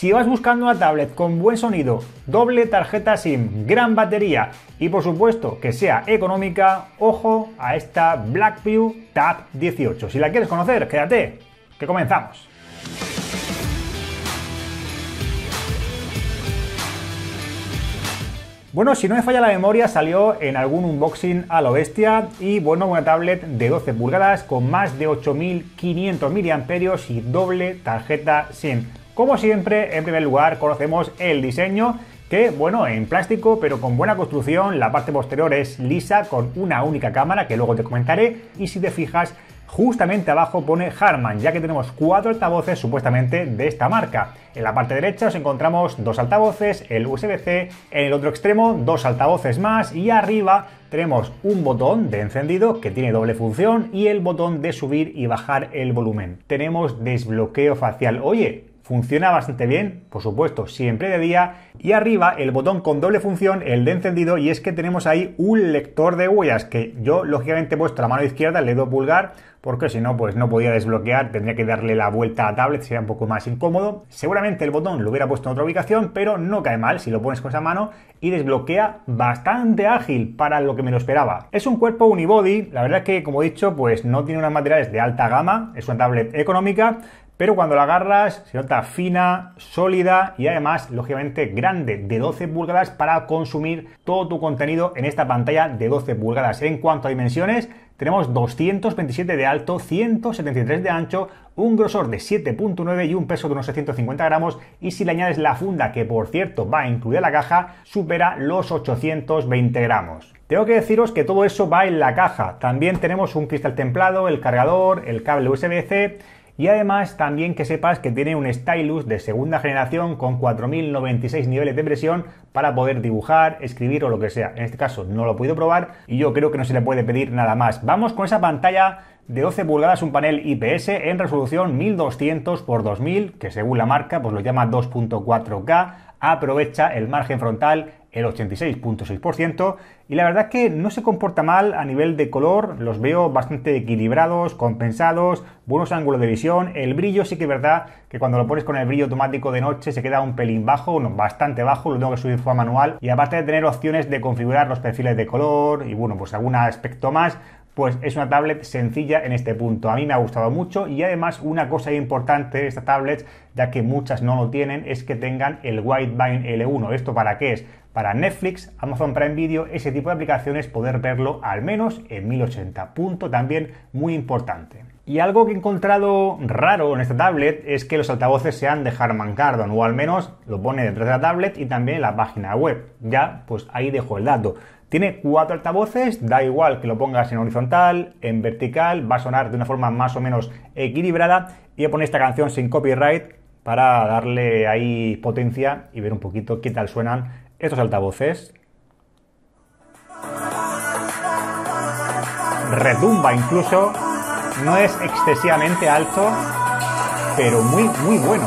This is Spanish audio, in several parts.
Si vas buscando una tablet con buen sonido, doble tarjeta SIM, gran batería y por supuesto que sea económica, ojo a esta Blackview Tab 18. Si la quieres conocer, quédate, que comenzamos. Bueno, si no me falla la memoria, salió en algún unboxing a la bestia y bueno, una tablet de 12 pulgadas con más de 8500 mAh y doble tarjeta SIM. Como siempre, en primer lugar conocemos el diseño que, bueno, en plástico, pero con buena construcción, la parte posterior es lisa con una única cámara que luego te comentaré y si te fijas justamente abajo pone Harman, ya que tenemos cuatro altavoces supuestamente de esta marca. En la parte derecha os encontramos dos altavoces, el USB-C, en el otro extremo dos altavoces más y arriba tenemos un botón de encendido que tiene doble función y el botón de subir y bajar el volumen. Tenemos desbloqueo facial. Oye, Funciona bastante bien, por supuesto, siempre de día. Y arriba el botón con doble función, el de encendido, y es que tenemos ahí un lector de huellas que yo lógicamente he puesto la mano izquierda, le doy pulgar, porque si no, pues no podía desbloquear, tendría que darle la vuelta a la tablet, sería un poco más incómodo. Seguramente el botón lo hubiera puesto en otra ubicación, pero no cae mal si lo pones con esa mano y desbloquea bastante ágil para lo que me lo esperaba. Es un cuerpo unibody, la verdad es que como he dicho, pues no tiene unos materiales de alta gama, es una tablet económica, pero cuando la agarras se nota fina, sólida y además, lógicamente, grande, de 12 pulgadas para consumir todo tu contenido en esta pantalla de 12 pulgadas. En cuanto a dimensiones, tenemos 227 de alto, 173 de ancho, un grosor de 7.9 y un peso de unos 650 gramos y si le añades la funda que por cierto va a incluir la caja supera los 820 gramos. Tengo que deciros que todo eso va en la caja, también tenemos un cristal templado, el cargador, el cable USB-C y además también que sepas que tiene un stylus de segunda generación con 4096 niveles de presión para poder dibujar, escribir o lo que sea. En este caso no lo he podido probar y yo creo que no se le puede pedir nada más. Vamos con esa pantalla de 12 pulgadas un panel IPS en resolución 1200 x 2000, que según la marca pues lo llama 2.4K, aprovecha el margen frontal el 86.6%, y la verdad es que no se comporta mal a nivel de color, los veo bastante equilibrados, compensados, buenos ángulos de visión, el brillo sí que es verdad que cuando lo pones con el brillo automático de noche se queda un pelín bajo, no, bastante bajo, lo tengo que subir forma manual, y aparte de tener opciones de configurar los perfiles de color y bueno, pues algún aspecto más, pues es una tablet sencilla en este punto. A mí me ha gustado mucho y además una cosa importante de esta tablet, ya que muchas no lo tienen, es que tengan el Widevine L1. ¿Esto para qué es? Para Netflix, Amazon Prime Video, ese tipo de aplicaciones, poder verlo al menos en 1080. Punto también muy importante. Y algo que he encontrado raro en esta tablet es que los altavoces sean de Harman Kardon, o al menos lo pone detrás de la tablet y también en la página web. Ya, pues ahí dejo el dato. Tiene cuatro altavoces, da igual que lo pongas en horizontal, en vertical, va a sonar de una forma más o menos equilibrada. Y voy a poner esta canción sin copyright para darle ahí potencia y ver un poquito qué tal suenan estos altavoces. Redumba incluso no es excesivamente alto, pero muy, muy bueno.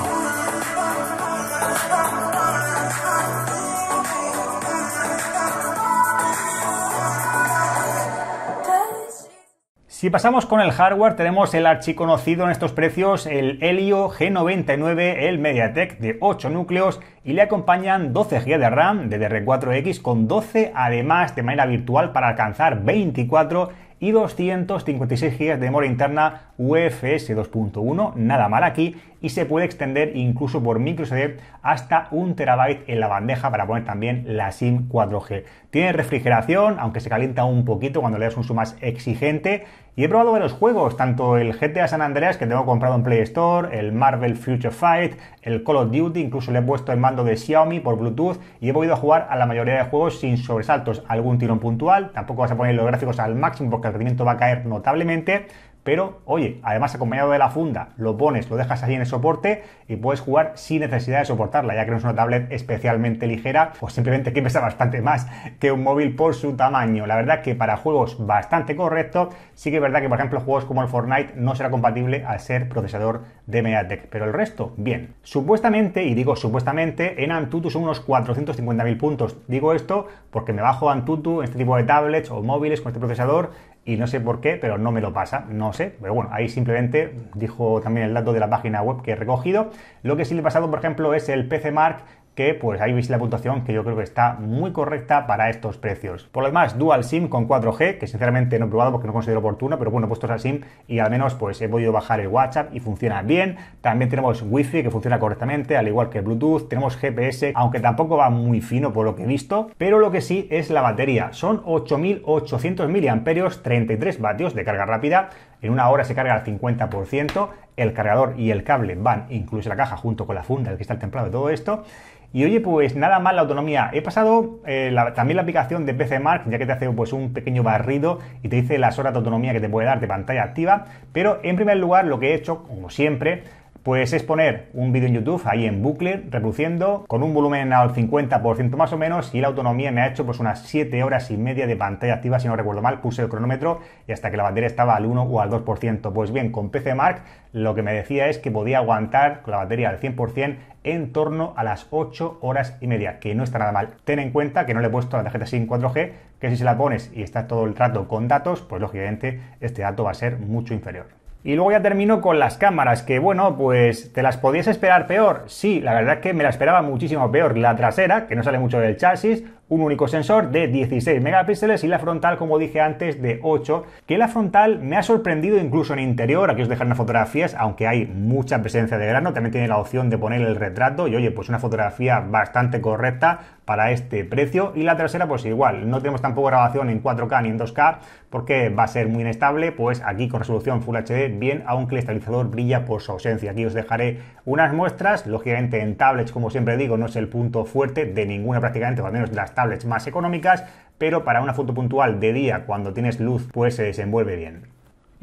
Si pasamos con el hardware, tenemos el archiconocido en estos precios, el Helio G99, el MediaTek de 8 núcleos y le acompañan 12 GB de RAM de DR4X con 12 además de manera virtual para alcanzar 24 y 256 GB de memoria interna UFS 2.1, nada mal aquí, y se puede extender incluso por microSD hasta un terabyte en la bandeja para poner también la SIM 4G. Tiene refrigeración, aunque se calienta un poquito cuando le das un uso más exigente. Y he probado varios juegos, tanto el GTA San Andreas que tengo comprado en Play Store, el Marvel Future Fight, el Call of Duty, incluso le he puesto el mando de Xiaomi por Bluetooth y he podido jugar a la mayoría de juegos sin sobresaltos, algún tirón puntual, tampoco vas a poner los gráficos al máximo porque el rendimiento va a caer notablemente, pero oye, además acompañado de la funda, lo pones, lo dejas ahí en el soporte y puedes jugar sin necesidad de soportarla, ya que no es una tablet especialmente ligera, o pues simplemente que pesa bastante más que un móvil por su tamaño. La verdad que para juegos bastante correctos, sí que es verdad que por ejemplo juegos como el Fortnite no será compatible al ser procesador de MediaTek, pero el resto, bien. Supuestamente, y digo supuestamente, en Antutu son unos 450.000 puntos. Digo esto porque me bajo Antutu en este tipo de tablets o móviles con este procesador y no sé por qué, pero no me lo pasa, no sé. Pero bueno, ahí simplemente dijo también el dato de la página web que he recogido. Lo que sí le he pasado, por ejemplo, es el PC Mark que pues ahí veis la puntuación que yo creo que está muy correcta para estos precios. Por lo demás, Dual SIM con 4G, que sinceramente no he probado porque no considero oportuno, pero bueno, puestos puesto esa SIM y al menos pues he podido bajar el WhatsApp y funciona bien. También tenemos Wi-Fi que funciona correctamente, al igual que Bluetooth, tenemos GPS, aunque tampoco va muy fino por lo que he visto, pero lo que sí es la batería. Son 8800 mAh, 33 vatios de carga rápida, en una hora se carga al 50%, el cargador y el cable van incluso la caja junto con la funda, el cristal templado y todo esto. Y oye, pues nada más la autonomía. He pasado eh, también la aplicación de PC Mark, ya que te hace pues, un pequeño barrido y te dice las horas de autonomía que te puede dar de pantalla activa. Pero en primer lugar, lo que he hecho, como siempre, pues es poner un vídeo en YouTube ahí en bucle, reproduciendo, con un volumen al 50% más o menos, y la autonomía me ha hecho pues unas 7 horas y media de pantalla activa, si no recuerdo mal, puse el cronómetro y hasta que la batería estaba al 1 o al 2%. Pues bien, con PC Mark lo que me decía es que podía aguantar con la batería al 100% en torno a las 8 horas y media, que no está nada mal. Ten en cuenta que no le he puesto la tarjeta SIM 4G, que si se la pones y está todo el rato con datos, pues lógicamente este dato va a ser mucho inferior. Y luego ya termino con las cámaras, que bueno, pues te las podías esperar peor. Sí, la verdad es que me la esperaba muchísimo peor. La trasera, que no sale mucho del chasis, un único sensor de 16 megapíxeles y la frontal, como dije antes, de 8, que la frontal me ha sorprendido incluso en interior, aquí os dejaré unas fotografías, aunque hay mucha presencia de grano, también tiene la opción de poner el retrato y oye, pues una fotografía bastante correcta para este precio y la trasera pues igual, no tenemos tampoco grabación en 4K ni en 2K porque va a ser muy inestable, pues aquí con resolución Full HD bien, aunque el estabilizador brilla por su ausencia. Aquí os dejaré unas muestras, lógicamente en tablets, como siempre digo, no es el punto fuerte de ninguna prácticamente, o al menos de las tablets más económicas, pero para una foto puntual de día, cuando tienes luz, pues se desenvuelve bien.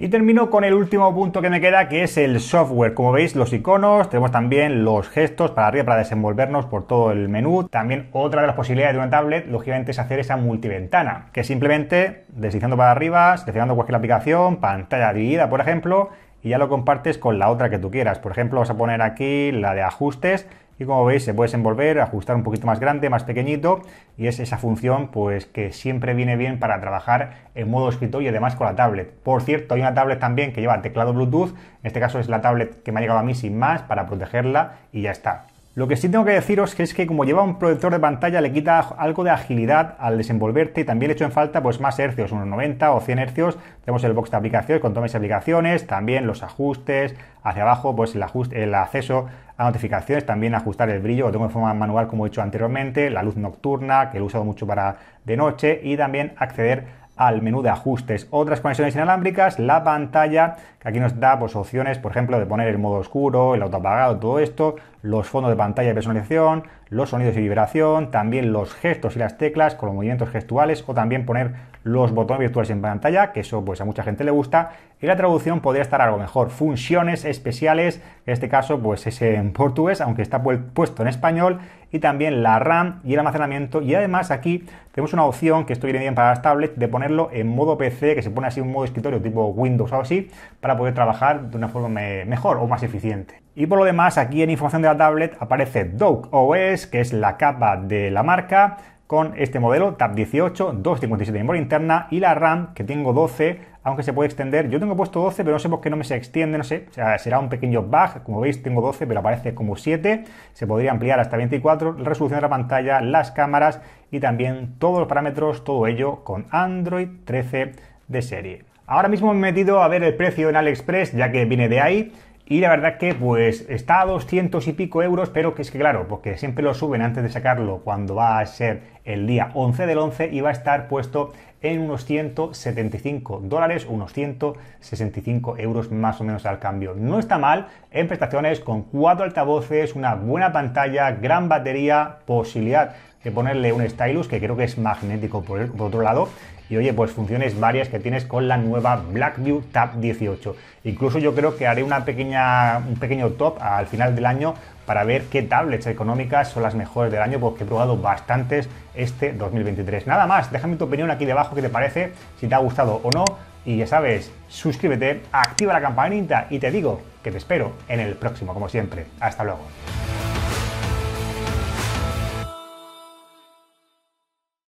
Y termino con el último punto que me queda, que es el software. Como veis, los iconos, tenemos también los gestos para arriba para desenvolvernos por todo el menú. También otra de las posibilidades de una tablet, lógicamente, es hacer esa multiventana, que simplemente deslizando para arriba, seleccionando cualquier aplicación, pantalla dividida, por ejemplo, y ya lo compartes con la otra que tú quieras. Por ejemplo, vas a poner aquí la de ajustes y como veis se puede desenvolver, ajustar un poquito más grande, más pequeñito y es esa función pues que siempre viene bien para trabajar en modo escritorio y además con la tablet. Por cierto, hay una tablet también que lleva teclado Bluetooth, en este caso es la tablet que me ha llegado a mí sin más para protegerla y ya está. Lo que sí tengo que deciros es que como lleva un proyector de pantalla le quita algo de agilidad al desenvolverte y también hecho en falta pues más hercios, unos 90 o 100 hercios. Tenemos el box de aplicaciones con todas mis aplicaciones, también los ajustes, hacia abajo pues el, ajuste, el acceso a notificaciones, también ajustar el brillo, lo tengo de forma manual como he dicho anteriormente, la luz nocturna que lo he usado mucho para de noche y también acceder al menú de ajustes. Otras conexiones inalámbricas, la pantalla aquí nos da pues, opciones, por ejemplo, de poner el modo oscuro, el autoapagado, todo esto, los fondos de pantalla y personalización, los sonidos y vibración, también los gestos y las teclas con los movimientos gestuales o también poner los botones virtuales en pantalla, que eso pues a mucha gente le gusta. Y la traducción podría estar algo mejor, funciones especiales, en este caso pues es en portugués, aunque está puesto en español, y también la RAM y el almacenamiento. Y además aquí tenemos una opción que esto viene bien para las tablets de ponerlo en modo PC, que se pone así un modo escritorio tipo Windows o así, para poder trabajar de una forma mejor o más eficiente. Y por lo demás, aquí en información de la tablet aparece Dock OS, que es la capa de la marca, con este modelo Tab 18, 257 de memoria interna y la RAM que tengo 12, aunque se puede extender. Yo tengo puesto 12, pero no sé por qué no me se extiende, no sé, será un pequeño bug. Como veis, tengo 12, pero aparece como 7. Se podría ampliar hasta 24, la resolución de la pantalla, las cámaras y también todos los parámetros, todo ello con Android 13 de serie. Ahora mismo me he metido a ver el precio en AliExpress, ya que viene de ahí. Y la verdad que pues está a 200 y pico euros, pero que es que claro, porque siempre lo suben antes de sacarlo cuando va a ser el día 11 del 11 y va a estar puesto en unos 175 dólares, unos 165 euros más o menos al cambio. No está mal en prestaciones con cuatro altavoces, una buena pantalla, gran batería, posibilidad de ponerle un stylus que creo que es magnético por, por otro lado y oye, pues funciones varias que tienes con la nueva Blackview Tab 18. Incluso yo creo que haré una pequeña, un pequeño top al final del año para ver qué tablets económicas son las mejores del año, porque he probado bastantes este 2023. Nada más, déjame tu opinión aquí debajo qué te parece, si te ha gustado o no. Y ya sabes, suscríbete, activa la campanita y te digo que te espero en el próximo, como siempre. Hasta luego.